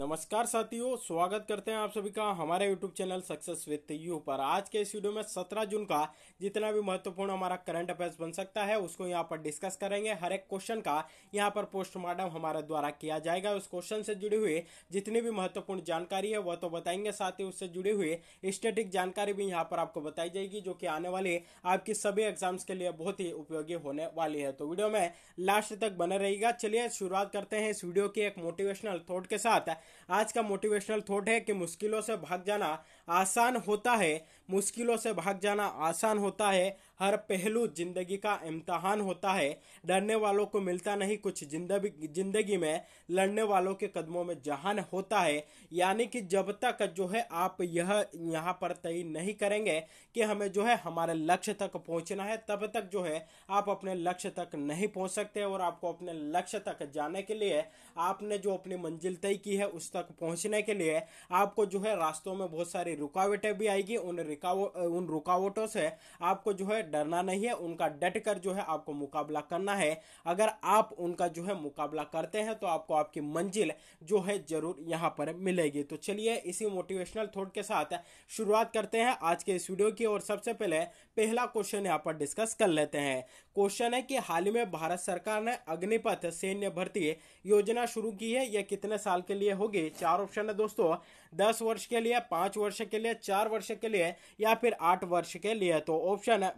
नमस्कार साथियों स्वागत करते हैं आप सभी का हमारे YouTube channel success with you पर आज के इस वीडियो में 17 जून का जितना भी महत्वपूर्ण हमारा करंट अफेयर्स बन सकता है उसको यहां पर डिस्कस करेंगे हर एक क्वेश्चन का यहां पर पोस्टमार्टम हमारे द्वारा किया जाएगा उस क्वेश्चन से जुड़ी हुई जितनी भी महत्वपूर्ण जानकारी है वह तो बताएंगे साथ ही उससे जुड़ी हुई स्टेटिक जानकारी भी यहाँ पर आपको बताई जाएगी जो कि आने वाले आपकी सभी एग्जाम्स के लिए बहुत ही उपयोगी होने वाली है तो वीडियो में लास्ट तक बने रहेगा चलिए शुरुआत करते हैं इस वीडियो के एक मोटिवेशनल थॉट के साथ आज का मोटिवेशनल थॉट है कि मुश्किलों से भाग जाना आसान होता है मुश्किलों से भाग जाना आसान होता है हर पहलू जिंदगी का इम्तहान होता है डरने वालों को मिलता नहीं कुछ जिंदगी जिंदगी में लड़ने वालों के कदमों में जहान होता है यानी कि जब तक जो है आप यह यहाँ पर तय नहीं करेंगे कि हमें जो है हमारे लक्ष्य तक पहुँचना है तब तक जो है आप अपने लक्ष्य तक नहीं पहुँच सकते और आपको अपने लक्ष्य तक जाने के लिए आपने जो अपनी मंजिल तय की है उस तक पहुँचने के लिए आपको जो है रास्तों में बहुत सारी रुकावटें भी आएगी उन रुकावट उन रुकावटों से आपको जो है डरना नहीं है उनका डट कर जो है आपको मुकाबला करना है अगर आप उनका जो है मुकाबला करते हैं तो आपको आपकी मंजिल जो है जरूर यहाँ पर मिलेगी तो चलिए इसी मोटिवेशनल थॉट के साथ शुरुआत करते हैं आज के इस वीडियो की और सबसे पहले पहला क्वेश्चन यहाँ पर डिस्कस कर लेते हैं क्वेश्चन है कि हाल ही में भारत सरकार ने अग्निपथ सैन्य भर्ती योजना शुरू की है यह कितने साल के लिए होगी चार ऑप्शन है दोस्तों दस वर्ष के लिए पाँच वर्ष के लिए चार वर्ष के लिए या फिर आठ वर्ष के लिए तो ऑप्शन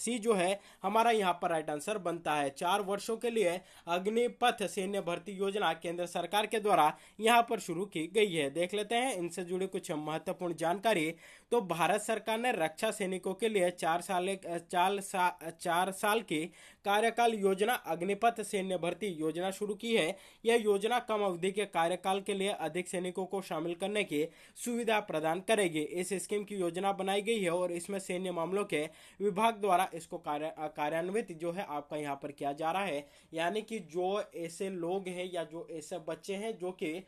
सी जो है हमारा यहाँ पर राइट आंसर बनता है चार वर्षों के लिए अग्निपथ सैन्य भर्ती योजना केंद्र सरकार के द्वारा यहाँ पर शुरू की गई है देख लेते हैं इनसे जुड़ी कुछ महत्वपूर्ण जानकारी तो भारत सरकार ने रक्षा सैनिकों के लिए चार साल चार, सा, चार साल की कार्यकाल योजना अग्निपथ सैन्य भर्ती योजना शुरू की है यह योजना कम अवधि के कार्यकाल के लिए अधिक सैनिकों को शामिल करने की सुविधा प्रदान करेगी इस स्कीम की योजना बनाई गई है और इसमें सैन्य मामलों के विभाग द्वारा इसको कार्यान्वित जो है आपका यहाँ पर किया जा रहा है यानी कि जो ऐसे लोग हैं या जो ऐसे बच्चे हैं जो कि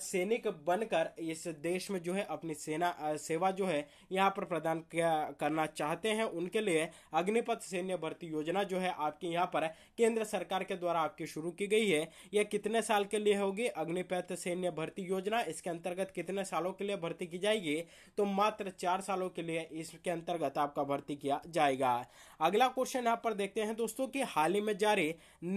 सैनिक बनकर इस देश में जो है अपनी सेना सेवा जो है यहाँ पर प्रदान करना चाहते हैं उनके लिए अग्निपथ सैन्य भर्ती योजना जो है आप आपकी यहाँ पर है केंद्र सरकार के द्वारा आपकी शुरू की गई है यह कितने साल के लिए होगी अग्निपथ सैन्य भर्ती योजना इसके अंतर्गत कितने सालों के लिए भर्ती की जाएगी तो मात्र चार सालों के लिए इसके अंतर्गत आपका भर्ती किया जाएगा अगला क्वेश्चन यहाँ पर देखते हैं दोस्तों कि हाल ही में जारी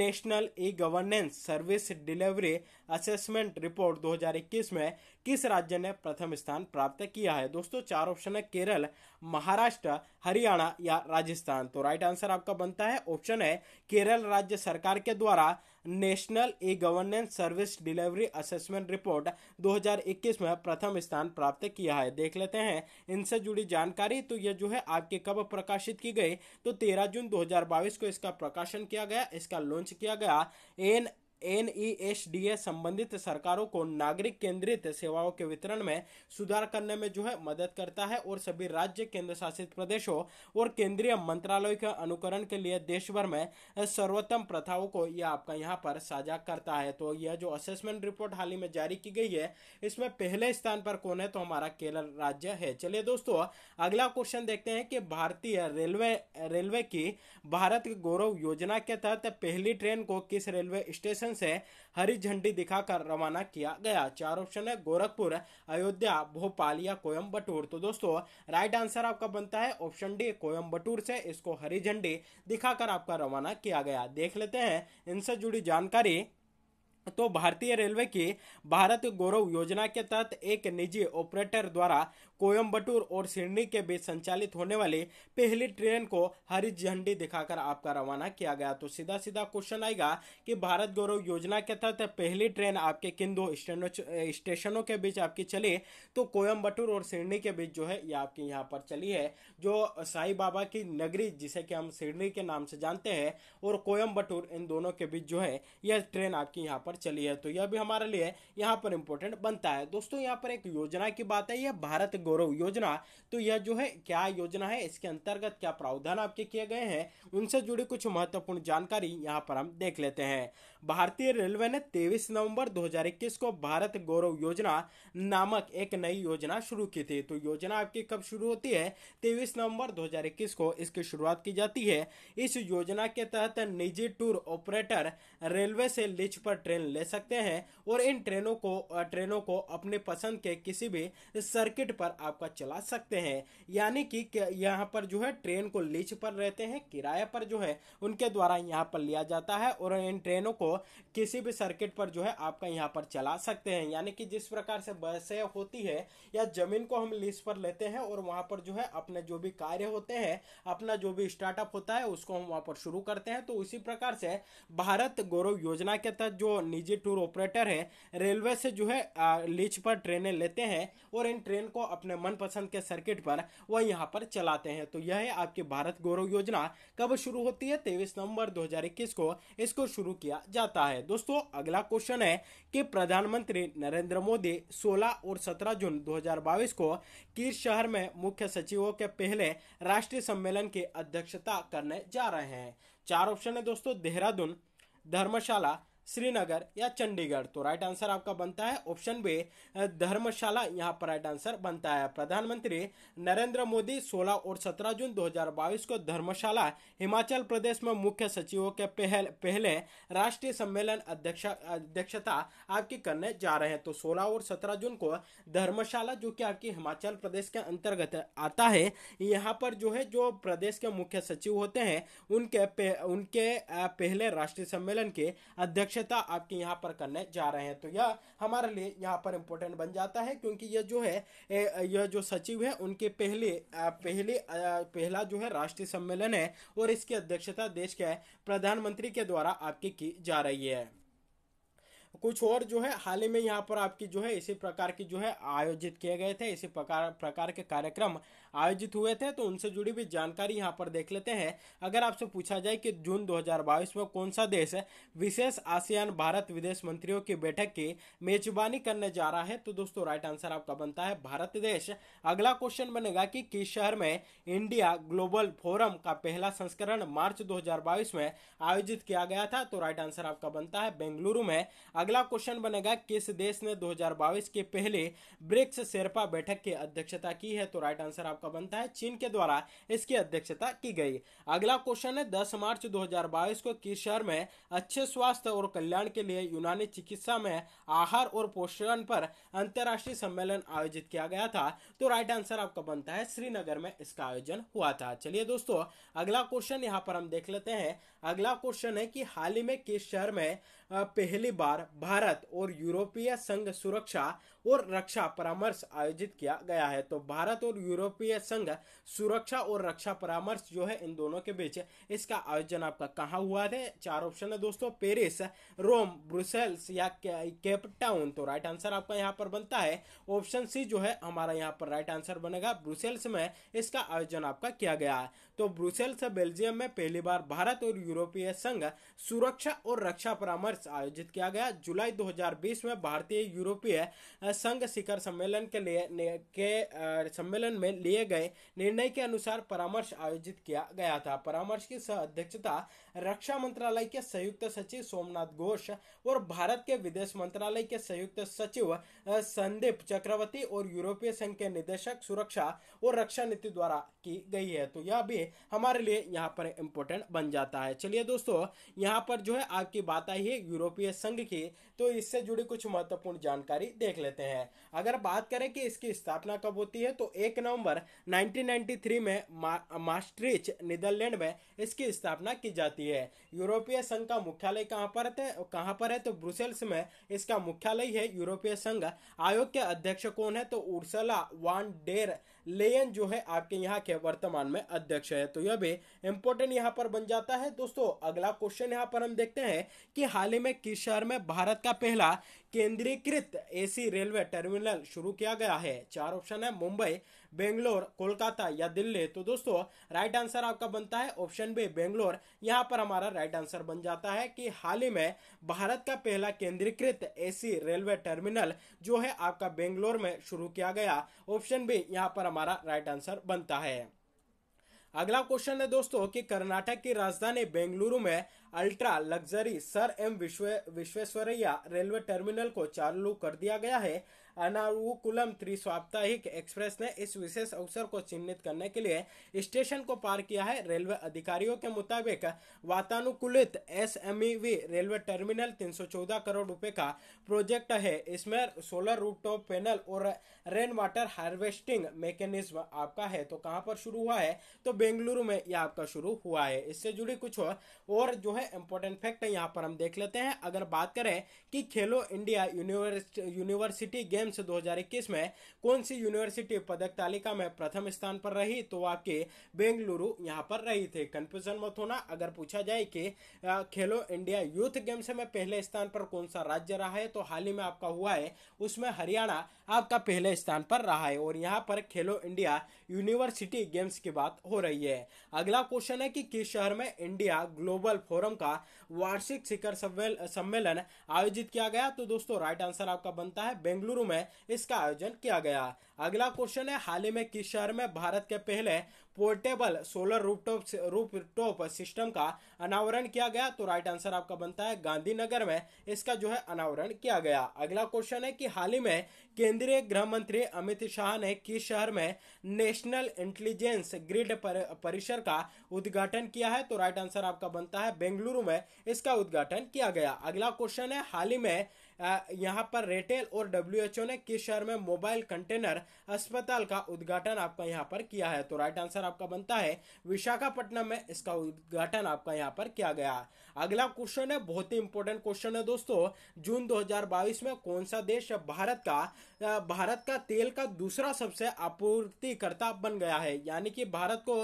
national e governance service delivery assessment report 2021 में किस राज्य ने प्रथम स्थान प्राप्त किया है दोस्तों चार ऑप्शन है केरल महाराष्ट्र हरियाणा या राजस्थान तो राइट आंसर आपका बनता है ऑप्शन है केरल राज्य सरकार के द्वारा national e governance service delivery assessment report 2021 में प्रथम स्थान प्राप्त किया है देख लेते हैं इनसे जुड़ी जानकारी तो यह जो है आपके कब प्रकाशित की गई तो तेरह जून 2022 को इसका प्रकाशन किया गया इसका लॉन्च किया गया एन एन संबंधित सरकारों को नागरिक केंद्रित सेवाओं के वितरण में सुधार करने में जो है मदद करता है और सभी राज्य केंद्र शासित प्रदेशों और केंद्रीय मंत्रालय के अनुकरण के लिए देश भर में सर्वोत्तम प्रथाओं को यह आपका यहाँ पर साझा करता है तो यह जो असेसमेंट रिपोर्ट हाल ही में जारी की गई है इसमें पहले स्थान पर कौन है तो हमारा केरल राज्य है चलिए दोस्तों अगला क्वेश्चन देखते हैं कि भारतीय रेलवे रेलवे की भारत गौरव योजना के तहत पहली ट्रेन को किस रेलवे स्टेशन से हरी झंडी दिखाकर रवाना किया गया चार ऑप्शन है गोरखपुर अयोध्या भोपाल या कोयम्बटूर तो दोस्तों राइट आंसर आपका बनता है ऑप्शन डी कोयम्बटूर से इसको हरी झंडी दिखाकर आपका रवाना किया गया देख लेते हैं इनसे जुड़ी जानकारी तो भारतीय रेलवे की भारत गौरव योजना के तहत एक निजी ऑपरेटर द्वारा कोयम्बटूर और सिडनी के बीच संचालित होने वाली पहली ट्रेन को हरी झंडी दिखाकर आपका रवाना किया गया तो सीधा सीधा क्वेश्चन आएगा कि भारत गौरव योजना के तहत पहली ट्रेन आपके किन दो स्टेशनों के बीच आपकी चली तो कोयम्बटूर और सिडनी के बीच जो है ये आपकी यहाँ पर चली है जो साई बाबा की नगरी जिसे कि हम सिडनी के नाम से जानते हैं और कोयम्बटूर इन दोनों के बीच जो है यह ट्रेन आपकी यहाँ पर चली है तो यह भी हमारे लिए यहाँ पर इंपॉर्टेंट बनता है दोस्तों यहाँ पर एक योजना की बात है यह भारत गौरव योजना तो यह जो है क्या योजना है इसके अंतर्गत क्या प्रावधान आपके किए गए हैं उनसे जुड़ी कुछ महत्वपूर्ण जानकारी यहाँ पर हम देख लेते हैं भारतीय रेलवे ने तेईस नवंबर दो को भारत गौरव योजना नामक एक नई योजना शुरू की थी तो योजना आपकी कब शुरू होती है तेईस नवम्बर दो को इसकी शुरुआत की जाती है इस योजना के तहत निजी टूर ऑपरेटर रेलवे से लिच पर ट्रेन ले सकते हैं और इन ट्रेनों को ट्रेनों को अपने पसंद के किसी भी सर्किट पर आपका चला सकते हैं यानी कि यहाँ पर जो है ट्रेन को लीच पर रहते हैं किराए पर जो है उनके द्वारा यहाँ पर लिया जाता है और इन ट्रेनों को किसी भी सर्किट पर जो है आपका यहाँ पर चला सकते हैं यानी कि जिस प्रकार से बसें होती है या जमीन को हम लीज पर लेते हैं और वहाँ पर जो है अपने जो भी कार्य होते हैं अपना जो भी स्टार्टअप होता है उसको हम वहाँ पर शुरू करते हैं तो उसी प्रकार से भारत गौरव योजना के तहत जो निजी टूर ऑपरेटर है रेलवे से जो है लीज पर ट्रेनें लेते हैं और इन ट्रेन को अपने अपने मनपसंद के सर्किट पर वह यहाँ पर चलाते हैं तो यह है आपके भारत गौरव योजना कब शुरू होती है तेईस नवंबर दो को इसको शुरू किया जाता है दोस्तों अगला क्वेश्चन है कि प्रधानमंत्री नरेंद्र मोदी 16 और 17 जून 2022 को किस शहर में मुख्य सचिवों के पहले राष्ट्रीय सम्मेलन की अध्यक्षता करने जा रहे हैं चार ऑप्शन है दोस्तों देहरादून धर्मशाला श्रीनगर या चंडीगढ़ तो राइट आंसर आपका बनता है ऑप्शन बी धर्मशाला यहाँ पर राइट आंसर बनता है प्रधानमंत्री नरेंद्र मोदी 16 और 17 जून 2022 को धर्मशाला हिमाचल प्रदेश में मुख्य सचिवों के पहल, पहले राष्ट्रीय सम्मेलन अध्यक्ष अध्यक्षता आपकी करने जा रहे हैं तो 16 और 17 जून को धर्मशाला जो कि आपकी हिमाचल प्रदेश के अंतर्गत आता है यहाँ पर जो है जो प्रदेश के मुख्य सचिव होते हैं उनके उनके पहले राष्ट्रीय सम्मेलन के अध्यक्ष अध्यक्षता आपके यहाँ पर करने जा रहे हैं तो यह हमारे लिए यहाँ पर इम्पोर्टेंट बन जाता है क्योंकि यह जो है यह जो सचिव है उनके पहले पहले पहला जो है राष्ट्रीय सम्मेलन है और इसकी अध्यक्षता देश के प्रधानमंत्री के द्वारा आपकी की जा रही है कुछ और जो है हाल ही में यहाँ पर आपकी जो है इसी प्रकार की जो है आयोजित किए गए थे इसी प्रकार प्रकार के कार्यक्रम आयोजित हुए थे तो उनसे जुड़ी हुई जानकारी यहाँ पर देख लेते हैं अगर आपसे पूछा जाए कि जून 2022 में कौन सा देश विशेष आसियान भारत विदेश मंत्रियों की बैठक की मेजबानी करने जा रहा है तो दोस्तों राइट आंसर आपका बनता है भारत देश अगला क्वेश्चन बनेगा कि किस शहर में इंडिया ग्लोबल फोरम का पहला संस्करण मार्च 2022 में आयोजित किया गया था तो राइट आंसर आपका बनता है बेंगलुरु में अगला क्वेश्चन बनेगा किस देश ने 2022 के पहले ब्रिक्स शेरपा बैठक की अध्यक्षता की है तो राइट आंसर आपका का बनता है चीन के द्वारा इसकी अध्यक्षता की गई अगला क्वेश्चन है दस मार्च 2022 को किस शहर में अच्छे स्वास्थ्य और कल्याण के लिए यूनानी चिकित्सा में आहार और पोषण पर अंतर्राष्ट्रीय सम्मेलन आयोजित किया गया था तो राइट आंसर आपका बनता है श्रीनगर में इसका आयोजन हुआ था चलिए दोस्तों अगला क्वेश्चन यहाँ पर हम देख लेते हैं अगला क्वेश्चन है कि हाल ही में किस शहर में पहली बार भारत और यूरोपीय संघ सुरक्षा और रक्षा परामर्श आयोजित किया गया है तो भारत और यूरोपीय संघ सुरक्षा और रक्षा परामर्श जो है इन दोनों के बीच इसका आयोजन आपका कहाँ हुआ है चार ऑप्शन है दोस्तों पेरिस रोम ब्रुसेल्स या केप टाउन तो राइट आंसर आपका यहाँ पर बनता है ऑप्शन सी जो है हमारा यहाँ पर राइट आंसर बनेगा ब्रुसेल्स में इसका आयोजन आपका किया गया है तो ब्रुसेल्स बेल्जियम में पहली बार भारत और यूरोपीय संघ सुरक्षा और रक्षा परामर्श वर्ष आयोजित किया गया जुलाई 2020 में भारतीय यूरोपीय संघ शिखर सम्मेलन के लिए के सम्मेलन में लिए गए निर्णय के अनुसार परामर्श आयोजित किया गया था परामर्श की सह अध्यक्षता रक्षा मंत्रालय के संयुक्त सचिव सोमनाथ घोष और भारत के विदेश मंत्रालय के संयुक्त सचिव संदीप चक्रवर्ती और यूरोपीय संघ के निदेशक सुरक्षा और रक्षा नीति द्वारा की गई है तो यह भी हमारे लिए यहाँ पर इंपोर्टेंट बन जाता है चलिए दोस्तों यहाँ पर जो है आपकी बात आई है यूरोपीय संघ की तो इससे जुड़ी कुछ महत्वपूर्ण जानकारी देख लेते हैं अगर बात करें कि इसकी स्थापना कब होती है तो एक नवंबर 1993 में मास्ट्रिच नीदरलैंड में इसकी स्थापना की जाती है यूरोपीय संघ का मुख्यालय कहाँ पर है कहाँ पर है तो ब्रुसेल्स में इसका मुख्यालय है यूरोपीय संघ आयोग के अध्यक्ष कौन है तो उर्सला वान डेर लेयन जो है आपके यहाँ के वर्तमान में अध्यक्ष है तो यह भी इंपोर्टेंट यहाँ पर बन जाता है दोस्तों अगला क्वेश्चन यहाँ पर हम देखते हैं कि हाल ही में किस शहर में भारत का पहला केंद्रीकृत एसी रेलवे टर्मिनल शुरू किया गया है चार ऑप्शन है मुंबई बेंगलोर कोलकाता या दिल्ली तो दोस्तों राइट आंसर आपका बनता है ऑप्शन बी बेंगलोर यहां पर हमारा राइट आंसर बन जाता है कि हाल ही में भारत का पहला केंद्रीकृत एसी रेलवे टर्मिनल जो है आपका बेंगलोर में शुरू किया गया ऑप्शन बी यहाँ पर हमारा राइट आंसर बनता है अगला क्वेश्चन है दोस्तों कि कर्नाटक की राजधानी बेंगलुरु में अल्ट्रा लग्जरी सर एम विश्वे विश्वेश्वरैया रेलवे टर्मिनल को चालू कर दिया गया है अनारुकुलम त्रि साप्ताहिक एक्सप्रेस ने इस विशेष अवसर को चिन्हित करने के लिए स्टेशन को पार किया है रेलवे अधिकारियों के मुताबिक वातानुकूलित एस रेलवे टर्मिनल 314 करोड़ रुपए का प्रोजेक्ट है इसमें सोलर रूपटॉप पैनल और रेन वाटर हार्वेस्टिंग मैकेनिज्म आपका है तो कहाँ पर शुरू हुआ है तो बेंगलुरु में यह आपका शुरू हुआ है इससे जुड़ी कुछ और जो है इंपॉर्टेंट फैक्ट यहाँ पर हम देख लेते हैं अगर बात करें कि खेलो इंडिया यूनिवर्सिटी गेम गेम्स 2021 में कौन सी यूनिवर्सिटी पदक तालिका में प्रथम स्थान पर रही तो आपके बेंगलुरु यहां पर रही थे कंफ्यूजन मत होना अगर पूछा जाए कि खेलो इंडिया यूथ गेम्स में पहले स्थान पर कौन सा राज्य रहा है तो हाल ही में आपका हुआ है उसमें हरियाणा आपका पहले स्थान पर रहा है और यहाँ पर खेलो इंडिया यूनिवर्सिटी गेम्स की बात हो रही है अगला क्वेश्चन है कि किस शहर में इंडिया ग्लोबल फोरम का वार्षिक शिखर सम्मेलन आयोजित किया गया तो दोस्तों राइट आंसर आपका बनता है बेंगलुरु में में इसका आयोजन किया गया अगला क्वेश्चन है हाल ही में किस शहर में भारत के पहले portable solar rooftop rooftop system का अनावरण किया गया तो राइट आंसर आपका बनता है गांधीनगर में इसका जो है अनावरण किया गया अगला क्वेश्चन है कि हाल ही में केंद्रीय गृह मंत्री अमित शाह ने किस शहर में नेशनल इंटेलिजेंस ग्रिड पर, परिसर का उद्घाटन किया है तो राइट आंसर आपका बनता है बेंगलुरु में इसका उद्घाटन किया गया अगला क्वेश्चन है हाल ही में यहाँ पर रेटेल और डब्ल्यू ने किस शहर में मोबाइल कंटेनर अस्पताल का उद्घाटन आपका यहाँ पर किया है तो राइट आंसर आपका बनता है विशाखापट्टनम में इसका उद्घाटन आपका यहाँ पर किया गया अगला क्वेश्चन है बहुत ही इंपॉर्टेंट क्वेश्चन है दोस्तों जून 2022 में कौन सा देश भारत का भारत का तेल का दूसरा सबसे आपूर्तिकर्ता बन गया है यानी कि भारत को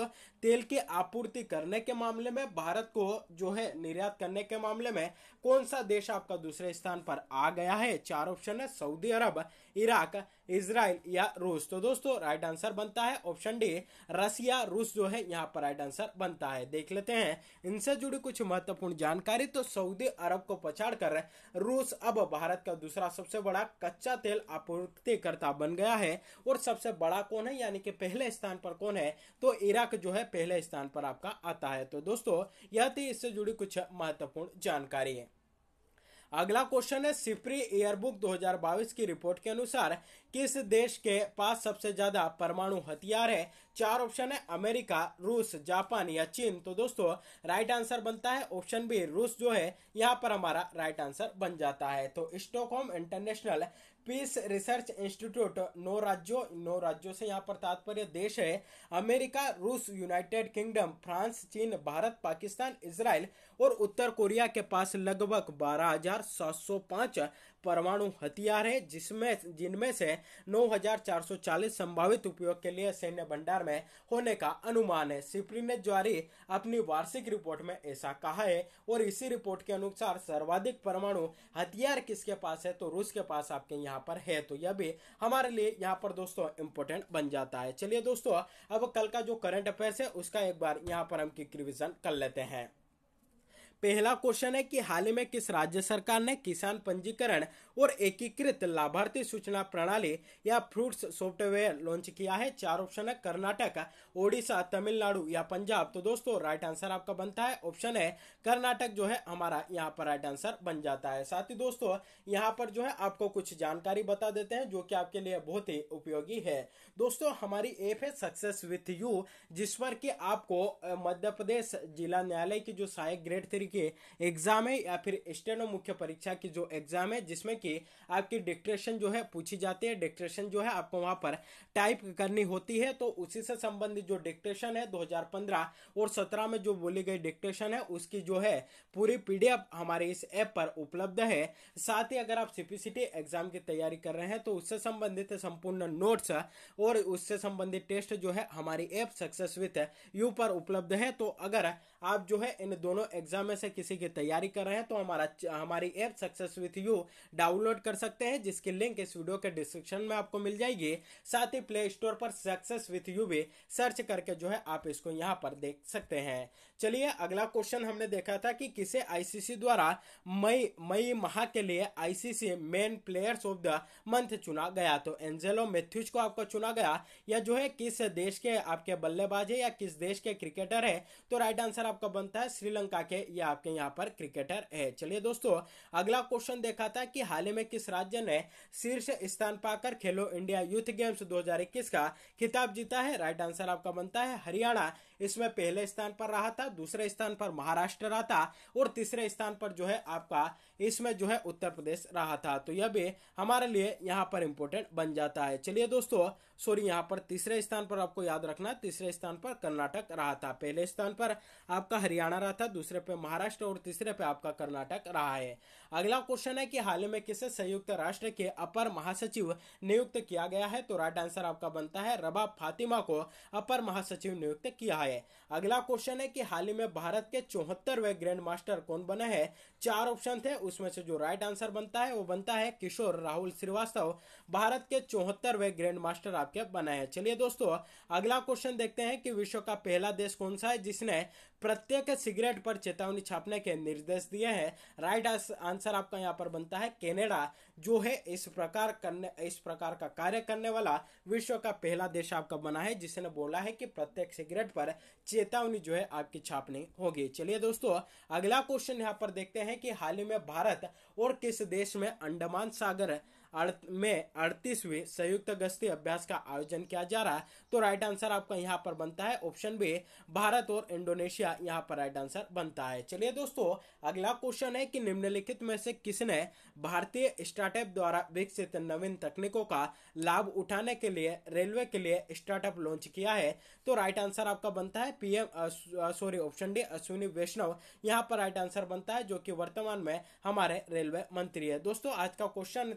तेल की आपूर्ति करने के मामले में भारत को जो है निर्यात करने के मामले में कौन सा देश आपका दूसरे स्थान पर आ गया है चार ऑप्शन है सऊदी अरब इराक इसराइल या रूस तो दोस्तों राइट आंसर बनता है ऑप्शन डी रसिया रूस जो है यहाँ पर राइट आंसर बनता है देख लेते हैं इनसे जुड़ी कुछ महत्वपूर्ण जानकारी तो सऊदी अरब को पछाड़ कर रूस अब भारत का दूसरा सबसे बड़ा कच्चा तेल आपूर्तिकर्ता बन गया है और सबसे बड़ा कौन है यानी कि पहले स्थान पर कौन है तो इराक जो है पहले स्थान पर आपका आता है तो दोस्तों यह थी इससे जुड़ी कुछ महत्वपूर्ण जानकारी है अगला क्वेश्चन है सिप्री एयरबुक 2022 की रिपोर्ट के अनुसार किस देश के पास सबसे ज्यादा परमाणु हथियार है चार ऑप्शन है अमेरिका रूस जापान या चीन तो दोस्तों राइट आंसर बनता है ऑप्शन बी रूस जो है यहाँ पर हमारा राइट आंसर बन जाता है तो Stockholm International Peace Research Institute नौ राज्यों नौ राज्यों से यहाँ पर तात्पर्य देश है अमेरिका रूस यूनाइटेड किंगडम फ्रांस चीन भारत पाकिस्तान इसराइल और उत्तर कोरिया के पास लगभग बारह परमाणु हथियार है जिसमें जिनमें से 9,440 संभावित उपयोग के लिए सैन्य भंडार में होने का अनुमान है सिप्री ने जारी अपनी वार्षिक रिपोर्ट में ऐसा कहा है और इसी रिपोर्ट के अनुसार सर्वाधिक परमाणु हथियार किसके पास है तो रूस के पास आपके यहाँ पर है तो यह भी हमारे लिए यहाँ पर दोस्तों इंपोर्टेंट बन जाता है चलिए दोस्तों अब कल का जो करंट अफेयर्स है उसका एक बार यहाँ पर हम क्विक रिविजन कर लेते हैं पहला क्वेश्चन है कि हाल ही में किस राज्य सरकार ने किसान पंजीकरण और एकीकृत लाभार्थी सूचना प्रणाली या फ्रूट्स सॉफ्टवेयर लॉन्च किया है चार ऑप्शन है कर्नाटक ओडिशा तमिलनाडु या पंजाब तो दोस्तों राइट आंसर आपका बनता है ऑप्शन है कर्नाटक जो है हमारा यहाँ पर राइट आंसर बन जाता है साथ ही दोस्तों यहाँ पर जो है आपको कुछ जानकारी बता देते हैं जो कि आपके लिए बहुत ही उपयोगी है दोस्तों हमारी एप है सक्सेस विथ यू जिस पर कि आपको मध्य प्रदेश जिला न्यायालय की जो सहायक ग्रेड थ्री के एग्जाम है या फिर स्टेनो मुख्य परीक्षा की जो एग्जाम है जिसमें कि आपकी डिक्टेशन जो है पूछी जाती है डिक्टेशन जो है आपको वहां पर टाइप करनी होती है तो उसी से संबंधित जो डिक्टेशन है 2015 और 17 में जो बोली गई डिक्टेशन है उसकी जो है पूरी पीडीएफ हमारे इस ऐप पर उपलब्ध है साथ ही अगर आप सीपीसीटी एग्जाम की तैयारी कर रहे हैं तो उससे संबंधित संपूर्ण नोट्स और उससे संबंधित टेस्ट जो है हमारी ऐप सक्सेस विथ यू पर उपलब्ध है तो अगर आप जो है इन दोनों एग्जाम में से किसी की तैयारी कर रहे हैं तो हमारा हमारी app success with you download कर सकते हैं जिसकी लिंक इस वीडियो के डिस्क्रिप्शन में आपको मिल जाएगी साथ ही प्ले स्टोर पर सक्सेस विथ यू भी सर्च करके जो है आप इसको यहाँ पर देख सकते हैं चलिए अगला क्वेश्चन हमने देखा था कि किसे आईसीसी द्वारा मई मई माह के लिए ICC men players of the month चुना गया तो एंजेलो मैथ्यूज को आपको चुना गया या जो है किस देश के आपके बल्लेबाज है या किस देश के क्रिकेटर है तो राइट आंसर आपका बनता है श्रीलंका के या आपके यहाँ पर क्रिकेटर है चलिए दोस्तों अगला क्वेश्चन देखा था कि हाल ही में किस राज्य ने शीर्ष स्थान पाकर खेलो इंडिया यूथ गेम्स दो का खिताब जीता है राइट आंसर आपका बनता है हरियाणा इसमें पहले स्थान पर रहा था दूसरे स्थान पर महाराष्ट्र रहा था और तीसरे स्थान पर जो है आपका इसमें जो है उत्तर प्रदेश रहा था तो यह भी हमारे लिए यहाँ पर इंपोर्टेंट बन जाता है चलिए दोस्तों सॉरी यहाँ पर तीसरे स्थान पर आपको याद रखना तीसरे स्थान पर कर्नाटक रहा था पहले स्थान पर आपका हरियाणा रहा था दूसरे पे महाराष्ट्र और तीसरे पे आपका कर्नाटक रहा है अगला क्वेश्चन है कि हाल ही में किसे संयुक्त राष्ट्र के अपर महासचिव नियुक्त किया गया है तो राइट आंसर आपका बनता है रबा फातिमा को अपर महासचिव नियुक्त किया है अगला क्वेश्चन है कि हाल ही में भारत के चौहत्तरवे ग्रैंड मास्टर कौन बने हैं चार ऑप्शन थे उसमें से जो राइट आंसर बनता है वो बनता है किशोर राहुल श्रीवास्तव भारत के चौहत्तरवे ग्रैंड मास्टर आप वाक्य बनाया चलिए दोस्तों अगला क्वेश्चन देखते हैं कि विश्व का पहला देश कौन सा है जिसने प्रत्येक सिगरेट पर चेतावनी छापने के निर्देश दिए हैं राइट आंसर आपका यहाँ पर बनता है कैनेडा जो है इस प्रकार करने इस प्रकार का कार्य करने वाला विश्व का पहला देश आपका बना है जिसने बोला है कि प्रत्येक सिगरेट पर चेतावनी जो है आपकी छापनी होगी चलिए दोस्तों अगला क्वेश्चन यहाँ पर देखते हैं कि हाल ही में भारत और किस देश में अंडमान सागर में अड़तीसवें संयुक्त गश्ती अभ्यास का आयोजन किया जा रहा है तो राइट आंसर आपका यहाँ पर बनता है ऑप्शन बी भारत और इंडोनेशिया यहाँ पर राइट आंसर बनता है चलिए दोस्तों अगला क्वेश्चन है कि निम्नलिखित में से किसने भारतीय स्टार्टअप द्वारा विकसित नवीन तकनीकों का लाभ उठाने के लिए रेलवे के लिए स्टार्टअप लॉन्च किया है तो राइट आंसर आपका बनता है PM sorry option D Ashwini Vaishnaw यहाँ पर राइट आंसर बनता है जो कि वर्तमान में हमारे रेलवे मंत्री है दोस्तों आज का क्वेश्चन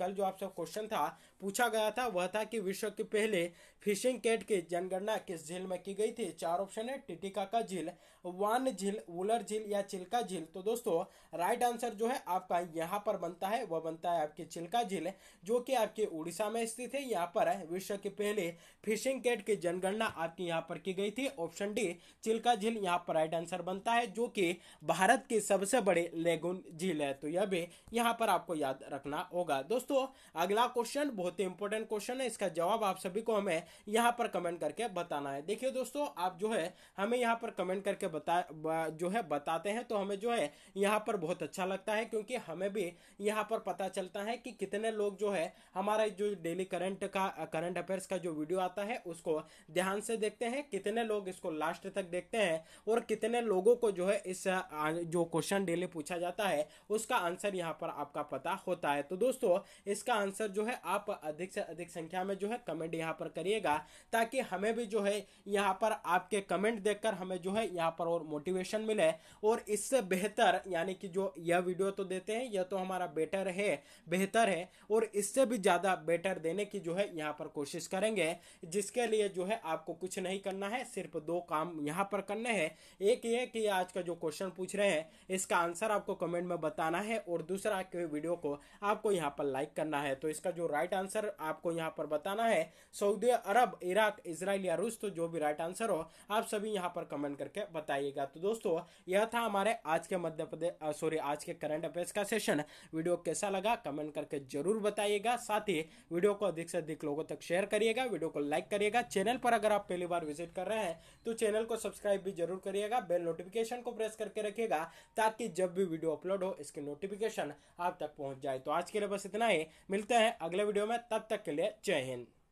कल जो आपसे क्वेश्चन था पूछा गया था वह था कि विश्व के पहले फिशिंग कैट की जनगणना किस झील में की गई थी चार ऑप्शन है टिटिकाका झील वन झील वुलर झील या चिल्का झील तो दोस्तों राइट आंसर जो है आपका यहाँ पर बनता है वह बनता है आपके चिल्का झील जो कि आपके उड़ीसा में स्थित है यहाँ पर विश्व के पहले फिशिंग कैट की जनगणना आपकी यहाँ पर की गई थी ऑप्शन डी चिल्का झील यहाँ पर राइट आंसर बनता है जो कि भारत के सबसे बड़े लेगुन झील है तो यह भी यहाँ पर आपको याद रखना होगा दोस्तों अगला क्वेश्चन बहुत ही इंपॉर्टेंट क्वेश्चन है इसका जवाब आप सभी को हमें यहाँ पर कमेंट करके बताना है देखिए दोस्तों आप जो है हमें यहाँ पर कमेंट करके बता जो है बताते हैं तो हमें जो है यहाँ पर बहुत अच्छा लगता है क्योंकि हमें भी यहाँ पर पता चलता है कि कितने लोग जो है हमारा जो डेली करंट का करंट अफेयर्स का जो वीडियो आता है उसको ध्यान से देखते हैं कितने लोग इसको लास्ट तक देखते हैं और कितने लोगों को जो है इस जो क्वेश्चन डेली पूछा जाता है उसका आंसर यहाँ पर आपका पता होता है तो दोस्तों इसका आंसर जो है आप अधिक से अधिक संख्या में जो है कमेंट यहाँ पर करिएगा ताकि हमें भी जो है यहाँ पर आपके कमेंट देखकर हमें जो है यहाँ पर पर और मोटिवेशन मिले और इससे बेहतर यानी कि जो यह वीडियो तो देते हैं यह तो हमारा बेटर है बेहतर है और इससे भी ज़्यादा बेटर देने की जो है यहाँ पर कोशिश करेंगे जिसके लिए जो है आपको कुछ नहीं करना है सिर्फ दो काम यहाँ पर करने हैं एक ये कि आज का जो क्वेश्चन पूछ रहे हैं इसका आंसर आपको कमेंट में बताना है और दूसरा के वीडियो को आपको यहाँ पर लाइक करना है तो इसका जो राइट आंसर आपको यहाँ पर बताना है सऊदी अरब इराक इसराइल या रूस तो जो भी राइट आंसर हो आप सभी यहाँ पर कमेंट करके बताए बताइएगा तो दोस्तों यह था हमारे आज के मध्य प्रदेश सॉरी आज के करंट अफेयर्स का सेशन वीडियो कैसा लगा कमेंट करके जरूर बताइएगा साथ ही वीडियो को अधिक से अधिक लोगों तक शेयर करिएगा वीडियो को लाइक करिएगा चैनल पर अगर आप पहली बार विजिट कर रहे हैं तो चैनल को सब्सक्राइब भी जरूर करिएगा बेल नोटिफिकेशन को प्रेस करके रखिएगा ताकि जब भी वीडियो अपलोड हो इसकी नोटिफिकेशन आप तक पहुंच जाए तो आज के लिए बस इतना ही मिलते हैं अगले वीडियो में तब तक के लिए जय हिंद